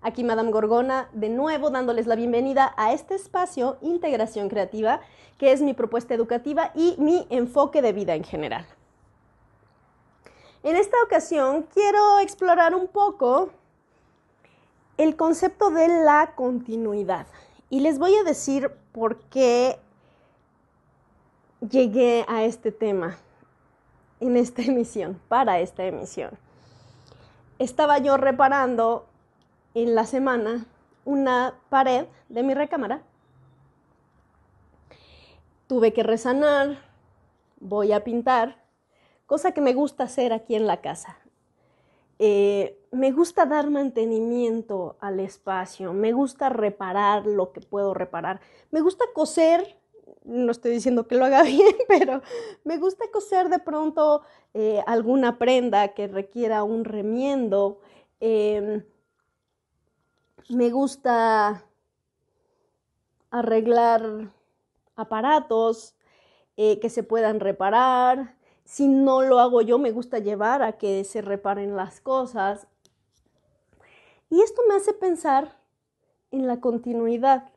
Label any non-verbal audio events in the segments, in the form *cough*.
Aquí Madame Gorgona, de nuevo dándoles la bienvenida a este espacio Integración Creativa, que es mi propuesta educativa y mi enfoque de vida en general. En esta ocasión quiero explorar un poco el concepto de la continuidad y les voy a decir por qué llegué a este tema en esta *laughs* emisión, para esta emisión. Estaba yo reparando en la semana una pared de mi recámara. Tuve que resanar, voy a pintar, cosa que me gusta hacer aquí en la casa. Eh, me gusta dar mantenimiento al espacio, me gusta reparar lo que puedo reparar, me gusta coser, no estoy diciendo que lo haga *laughs* bien, pero me gusta coser de pronto eh, alguna prenda que requiera un remiendo. Em, me gusta arreglar aparatos eh, que se puedan reparar. Si no lo hago yo, me gusta llevar a que se reparen las cosas. Y esto me hace pensar en la continuidad,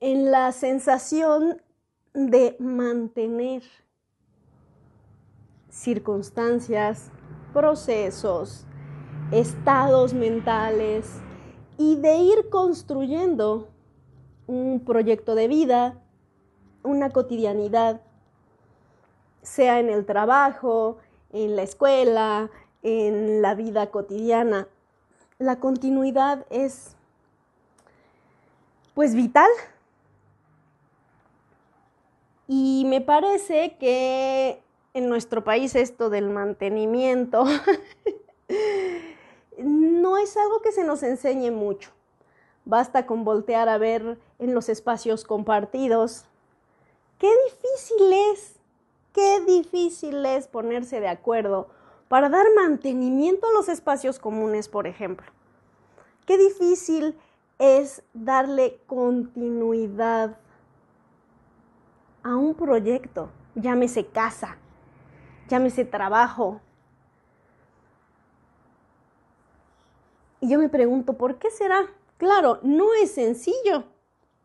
en la sensación de mantener circunstancias, procesos, estados mentales, y de ir construyendo un proyecto de vida, una cotidianidad, sea en el trabajo, en la escuela, en la vida cotidiana. La continuidad es pues vital. Y me parece que en nuestro país esto del mantenimiento *laughs* no es algo que se nos enseñe mucho. Basta con voltear a ver en los espacios compartidos. Qué difícil es, qué difícil es ponerse de acuerdo para dar mantenimiento a los espacios comunes, por ejemplo. Qué difícil es darle continuidad a un proyecto, llámese casa, llámese trabajo, Y yo me pregunto, ¿por qué será? Claro, no es sencillo.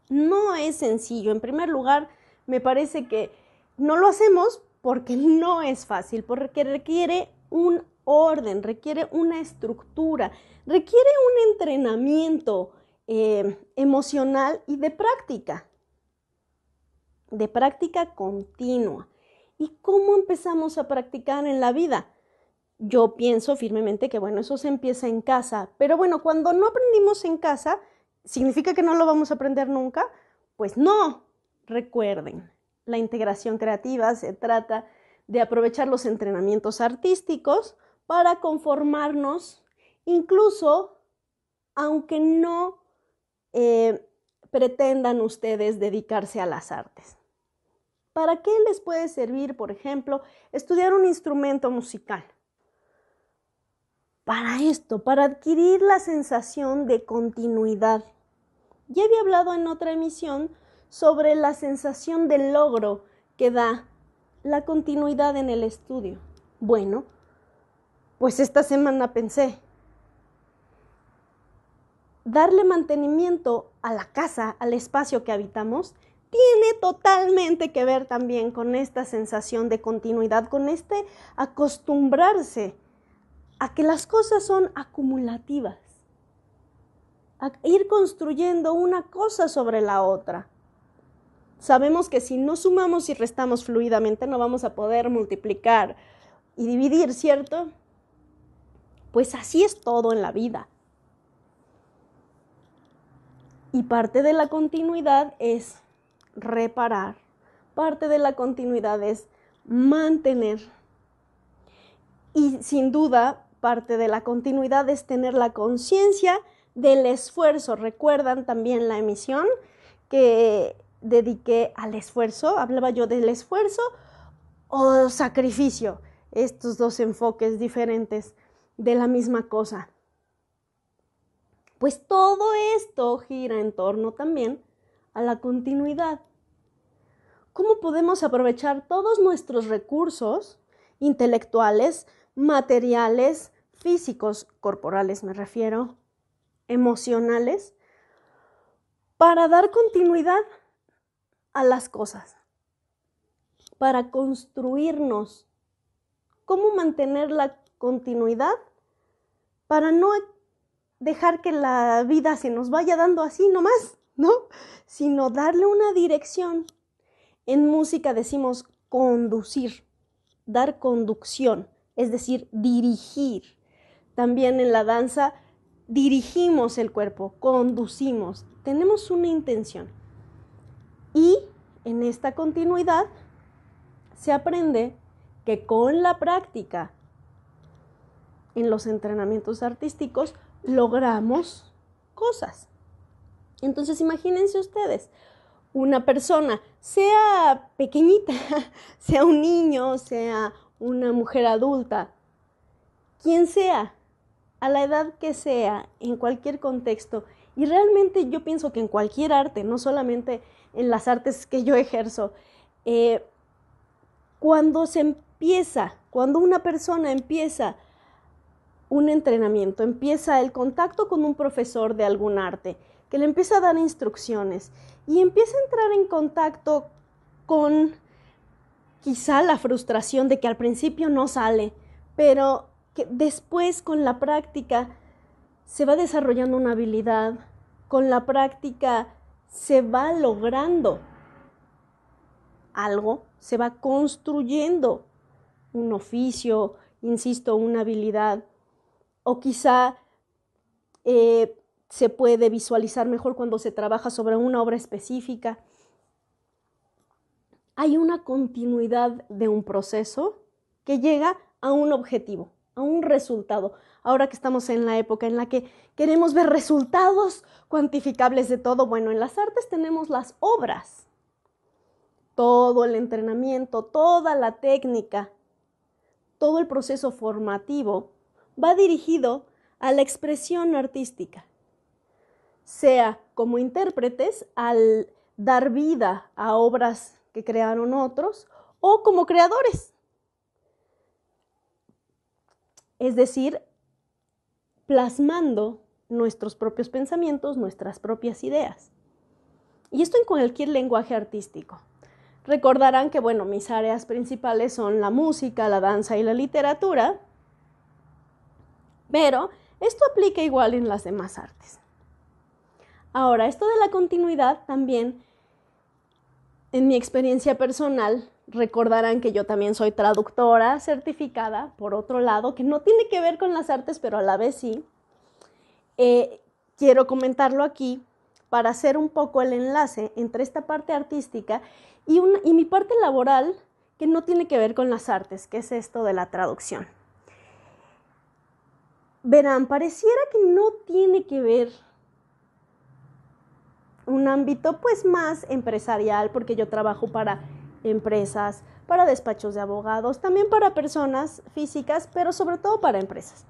No es sencillo. En primer lugar, me parece que no lo hacemos porque no es fácil, porque requiere un orden, requiere una estructura, requiere un entrenamiento eh, emocional y de práctica, de práctica continua. ¿Y cómo empezamos a practicar en la vida? yo pienso firmemente que, bueno, eso se empieza en casa, pero bueno, cuando no aprendimos en casa, ¿significa que no lo vamos a aprender nunca? Pues no, recuerden, la integración creativa se trata de aprovechar los entrenamientos artísticos para conformarnos, incluso aunque no eh, pretendan ustedes dedicarse a las artes. ¿Para qué les puede servir, por ejemplo, estudiar un instrumento musical? para esto, para adquirir la sensación de continuidad. Ya había hablado en otra emisión sobre la sensación de logro que da la continuidad en el estudio. Bueno, pues esta semana pensé, darle mantenimiento a la casa, al espacio que habitamos, tiene totalmente que ver también con esta sensación de continuidad, con este acostumbrarse a que las cosas son acumulativas, a ir construyendo una cosa sobre la otra. Sabemos que si no sumamos y restamos fluidamente no vamos a poder multiplicar y dividir, ¿cierto? Pues así es todo en la vida. Y parte de la continuidad es reparar, parte de la continuidad es mantener. Y sin duda, parte de la continuidad es tener la conciencia del esfuerzo. Recuerdan también la emisión que dediqué al esfuerzo, hablaba yo del esfuerzo o sacrificio, estos dos enfoques diferentes de la misma cosa. Pues todo esto gira en torno también a la continuidad. ¿Cómo podemos aprovechar todos nuestros recursos intelectuales, materiales, físicos, corporales me refiero, emocionales, para dar continuidad a las cosas, para construirnos. ¿Cómo mantener la continuidad para no dejar que la vida se nos vaya dando así nomás, ¿no? Sino darle una dirección. En música decimos conducir, dar conducción es decir, dirigir. También en la danza dirigimos el cuerpo, conducimos, tenemos una intención. Y en esta continuidad se aprende que con la práctica en los entrenamientos artísticos logramos cosas. Entonces imagínense ustedes, una persona, sea pequeñita, *laughs* sea un niño, sea una mujer adulta, quien sea, a la edad que sea, en cualquier contexto. Y realmente yo pienso que en cualquier arte, no solamente en las artes que yo ejerzo, eh, cuando se empieza, cuando una persona empieza un entrenamiento, empieza el contacto con un profesor de algún arte, que le empieza a dar instrucciones y empieza a entrar en contacto con quizá la frustración de que al principio no sale, pero que después con la práctica se va desarrollando una habilidad, con la práctica se va logrando algo, se va construyendo un oficio, insisto, una habilidad, o quizá eh, se puede visualizar mejor cuando se trabaja sobre una obra específica hay una continuidad de un proceso que llega a un objetivo, a un resultado. Ahora que estamos en la época en la que queremos ver resultados cuantificables de todo, bueno, en las artes tenemos las obras, todo el entrenamiento, toda la técnica, todo el proceso formativo va dirigido a la expresión artística, sea como intérpretes al dar vida a obras que crearon otros o como creadores. Es decir, plasmando nuestros propios pensamientos, nuestras propias ideas. Y esto en cualquier lenguaje artístico. Recordarán que, bueno, mis áreas principales son la música, la danza y la literatura, pero esto aplica igual en las demás artes. Ahora, esto de la continuidad también en mi experiencia personal, recordarán que yo también soy traductora certificada, por otro lado, que no tiene que ver con las artes, pero a la vez sí. Eh, quiero comentarlo aquí para hacer un poco el enlace entre esta parte artística y mi parte laboral, que no tiene que ver con las artes, que es esto de la traducción. Verán, pareciera que no tiene que ver un ámbito pues más empresarial, porque yo trabajo para empresas, para despachos de abogados, también para personas físicas, pero sobre todo para empresas.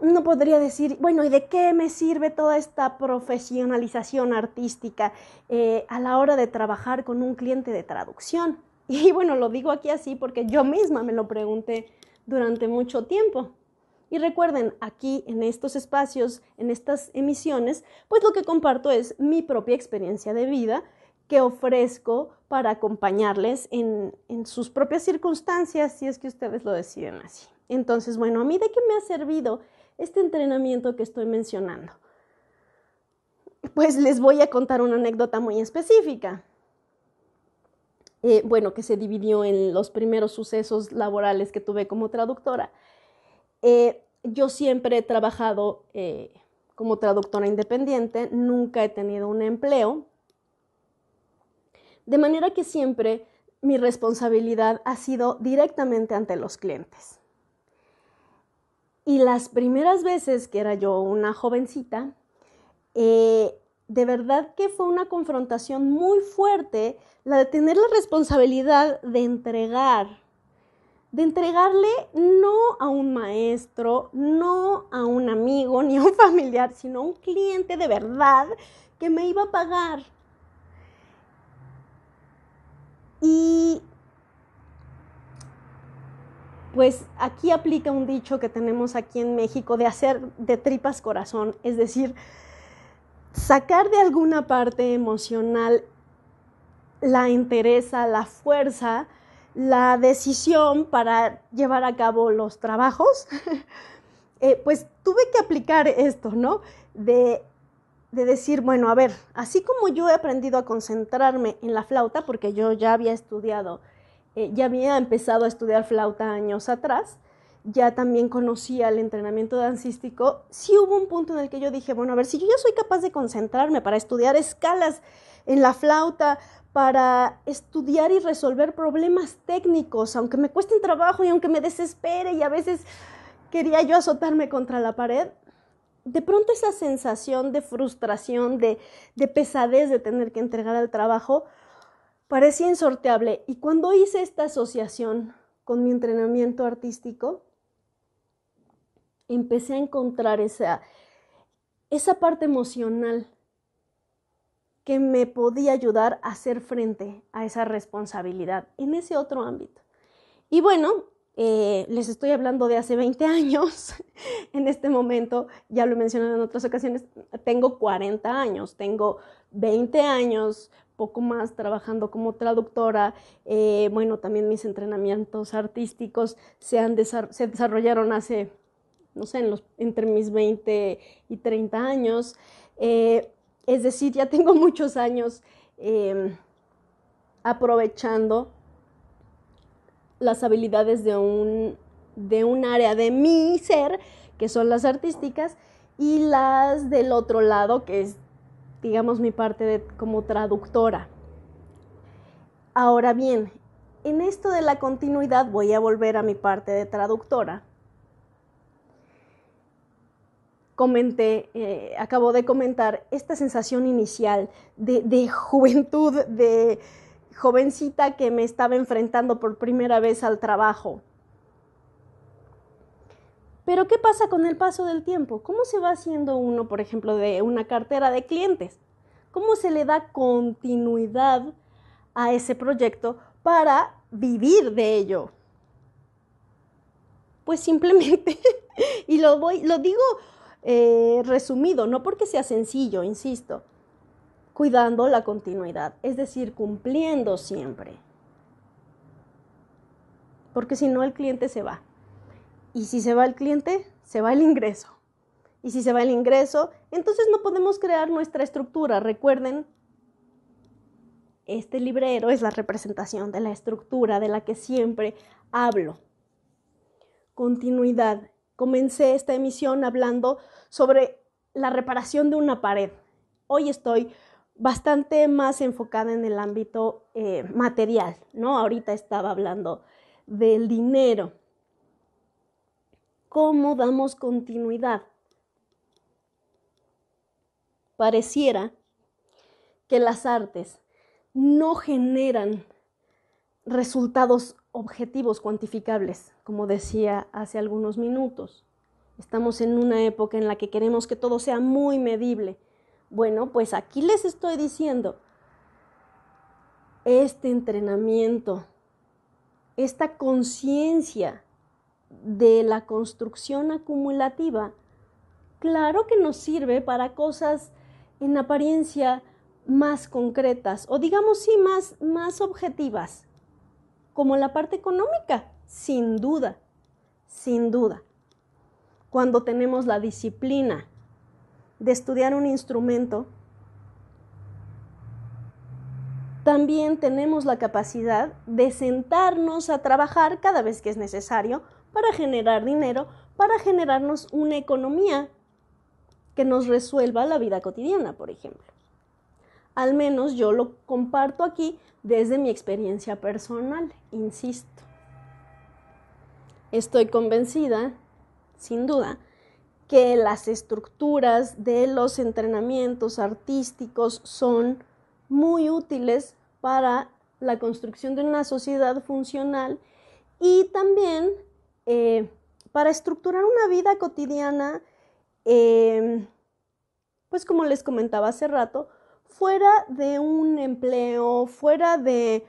No podría decir, bueno, ¿y de qué me sirve toda esta profesionalización artística eh, a la hora de trabajar con un cliente de traducción? *laughs* Y bueno, lo digo aquí así porque yo misma me lo pregunté durante mucho tiempo. Y recuerden, aquí en estos espacios, en estas emisiones, pues lo que comparto es mi propia experiencia de vida que ofrezco para acompañarles en, sus propias circunstancias, si es que ustedes lo deciden así. Entonces, bueno, a mí de qué me ha servido este entrenamiento que estoy mencionando. Pues les voy a contar una anécdota muy específica. Eh, bueno, que se dividió en los primeros sucesos laborales que tuve como traductora. Eh, yo siempre he trabajado eh, como traductora independiente, nunca he tenido un empleo, de manera que siempre mi responsabilidad ha sido directamente ante los clientes. Y las primeras veces que era yo una jovencita, eh, de verdad que fue una confrontación muy fuerte la de tener la responsabilidad de entregar de entregarle no a un maestro, no a un amigo ni a un familiar, sino a un cliente de verdad que me iba a pagar. Y pues aquí aplica un dicho que tenemos aquí en México de hacer de tripas corazón, es decir, sacar de alguna parte emocional la entereza, la fuerza, la decisión para llevar a cabo los trabajos, *laughs* eh, pues tuve que aplicar esto, ¿no? De, de decir, bueno, a ver, así como yo he aprendido a concentrarme en la flauta, porque yo ya había estudiado, eh, ya había empezado a estudiar flauta años atrás, ya también conocía el entrenamiento dancístico, sí hubo un punto en el que yo dije, bueno, a ver, si yo ya soy capaz de concentrarme para estudiar escalas en la flauta, para estudiar y resolver problemas técnicos, aunque me cuesten trabajo y aunque me desespere y a veces quería yo azotarme contra la pared, de pronto esa sensación de frustración, de, de pesadez de tener que entregar al trabajo, parecía insorteable. Y cuando hice esta asociación con mi entrenamiento artístico, empecé a encontrar esa, esa parte emocional que me podía ayudar a hacer frente a esa responsabilidad en ese otro ámbito. Y bueno, eh, les estoy hablando de hace 20 años, *laughs* en este momento, ya lo he mencionado en otras ocasiones, tengo 40 años, tengo 20 años, poco más trabajando como traductora, eh, bueno, también mis entrenamientos artísticos se, han se desarrollaron hace no sé, entre mis 20 y 30 años. Eh, es decir, ya tengo *laughs* muchos años em, aprovechando las habilidades de un, de un área de mi ser, que son las artísticas, y las del otro lado, que es, digamos, mi parte de, como traductora. Ahora bien, en esto de la continuidad voy a volver a mi parte de traductora comenté, eh, acabo de comentar, esta sensación inicial de, juventud, de jovencita que me estaba enfrentando por primera vez al trabajo. Pero ¿qué pasa con el paso del tiempo? ¿Cómo se va haciendo uno, por ejemplo, de una cartera de clientes? ¿Cómo se le da continuidad a ese proyecto para vivir de ello? Pues simplemente, *laughs* y lo voy, lo digo eh, resumido, no porque sea sencillo, insisto, cuidando la continuidad, es decir, cumpliendo siempre. Porque si no, el cliente se va. Y si se va el cliente, se va el ingreso. Y si se va el ingreso, entonces no podemos crear nuestra estructura. Recuerden, este librero es la representación de la estructura de la que siempre hablo. Continuidad comencé esta emisión hablando sobre la reparación de una pared. Hoy estoy bastante más enfocada en el ámbito eh, material, ¿no? Ahorita estaba hablando del dinero. ¿Cómo damos continuidad? Pareciera que las artes no generan resultados objetivos cuantificables, como decía hace algunos minutos. Estamos en una época en la que queremos que todo sea muy medible. Bueno, pues aquí les estoy diciendo, este entrenamiento, esta conciencia de la construcción acumulativa, claro que nos sirve para cosas en apariencia más concretas o digamos sí más, más objetivas, como la parte económica, sin duda, sin duda. Cuando tenemos la disciplina de estudiar un instrumento, también tenemos la capacidad de sentarnos a trabajar cada vez que es necesario para generar dinero, para generarnos una economía que nos resuelva la vida cotidiana, por ejemplo. Al menos yo lo comparto aquí desde mi experiencia personal, insisto. Estoy convencida, sin duda, que las estructuras de los entrenamientos artísticos son muy útiles para la construcción de una sociedad funcional y también eh, para estructurar una vida cotidiana, eh, pues como les comentaba hace rato, fuera de un empleo, fuera de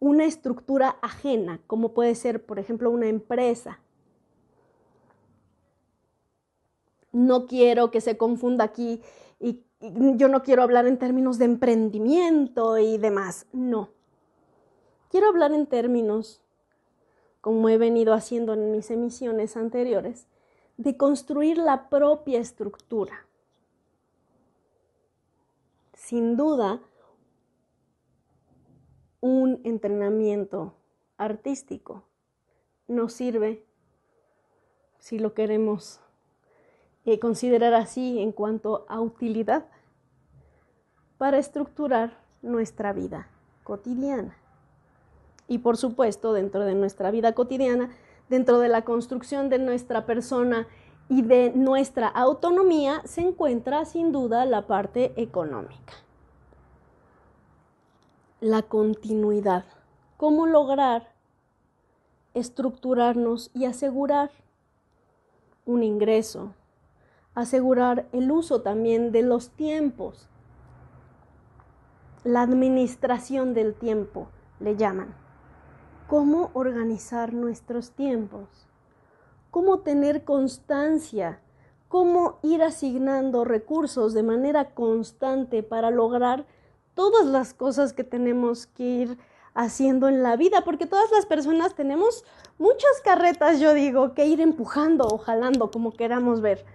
una estructura ajena, como puede ser, por ejemplo, una empresa. No quiero que se confunda aquí y, yo no quiero hablar en términos de emprendimiento y demás, no. Quiero hablar en términos, como he venido haciendo en mis emisiones anteriores, de construir la propia estructura sin duda un entrenamiento artístico nos sirve si lo queremos eh, considerar así en cuanto a utilidad para estructurar nuestra vida cotidiana. Y por supuesto, dentro de nuestra vida cotidiana, dentro de la construcción de nuestra persona y de nuestra autonomía se encuentra sin duda la parte económica. La continuidad. ¿Cómo lograr estructurarnos y asegurar un ingreso? Asegurar el uso también de los tiempos. La administración del tiempo, le llaman. ¿Cómo organizar nuestros tiempos? cómo tener constancia, cómo ir asignando recursos de manera constante para lograr todas las cosas que tenemos que ir haciendo en la vida, porque todas las personas tenemos muchas carretas, yo digo, que ir empujando o jalando, como queramos ver.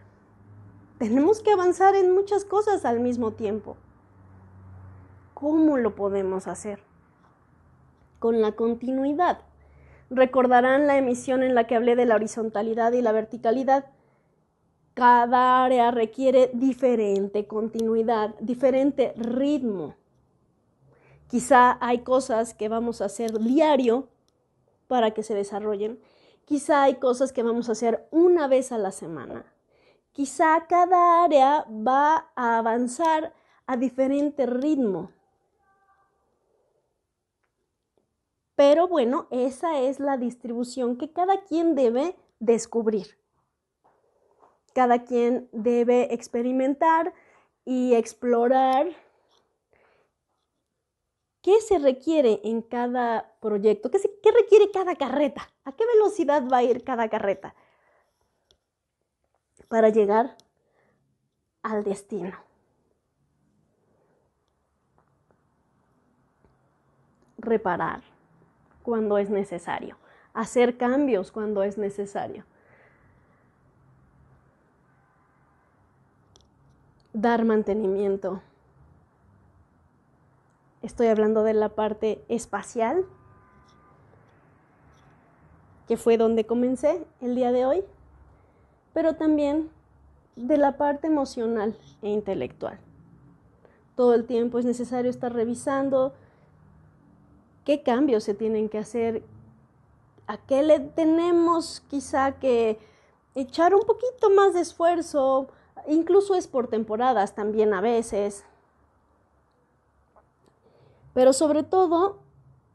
Tenemos que avanzar en muchas cosas al mismo tiempo. ¿Cómo lo podemos hacer? Con la continuidad recordarán la emisión en la que hablé de la horizontalidad y la verticalidad. Cada área requiere diferente continuidad, diferente ritmo. Quizá hay cosas que vamos a hacer diario para que se desarrollen. Quizá hay cosas que vamos a hacer una vez a la semana. Quizá cada área va a avanzar a diferente ritmo. Pero bueno, esa es la distribución que cada quien debe descubrir. Cada quien debe experimentar y explorar qué se requiere en cada proyecto, qué, requiere cada carreta, a qué velocidad va a ir cada carreta para llegar al destino. Reparar cuando es necesario, hacer cambios cuando es necesario, dar mantenimiento. Estoy hablando de la parte espacial, que fue donde comencé el día de hoy, pero también de la parte emocional e intelectual. Todo el tiempo es necesario estar revisando, qué cambios se tienen que hacer, a qué le tenemos quizá que echar un poquito más de esfuerzo, incluso es por temporadas también a veces. Pero sobre todo,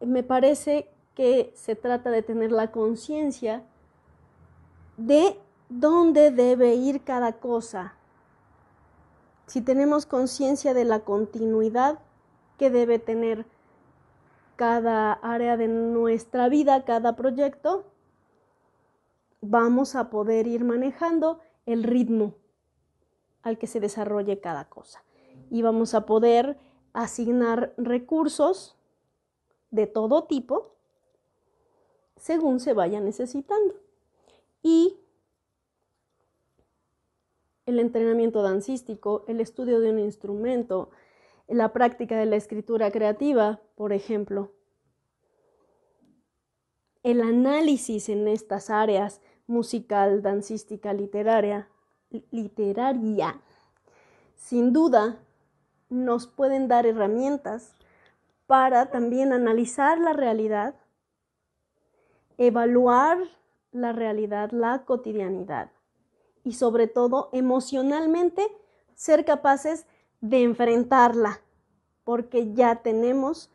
me parece que se trata de tener la conciencia de dónde debe ir cada cosa. Si tenemos conciencia de la continuidad que debe tener cada área de nuestra vida, cada proyecto, vamos a poder ir manejando el ritmo al que se desarrolle cada cosa. Y vamos a poder asignar recursos de todo tipo según se vaya necesitando. Y el entrenamiento dancístico, el estudio de un instrumento, la práctica de la escritura creativa, por ejemplo. El análisis en estas áreas musical, dancística, literaria, literaria, sin duda nos pueden dar herramientas para también analizar la realidad, evaluar la realidad, la cotidianidad y sobre todo emocionalmente ser capaces de enfrentarla, porque ya tenemos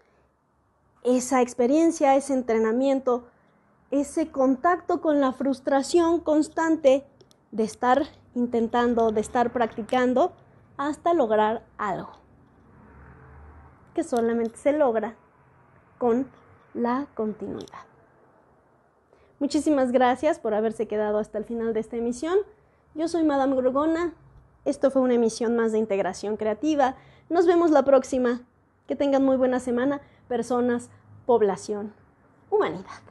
esa experiencia, ese entrenamiento, ese contacto con la frustración constante de estar intentando, de estar practicando hasta lograr algo que solamente se logra con la continuidad. Muchísimas gracias por haberse quedado hasta el final de esta emisión. Yo soy Madame Gorgona, esto fue una emisión más de Integración Creativa. Nos vemos la próxima. Que tengan muy buena semana, personas, población, humanidad.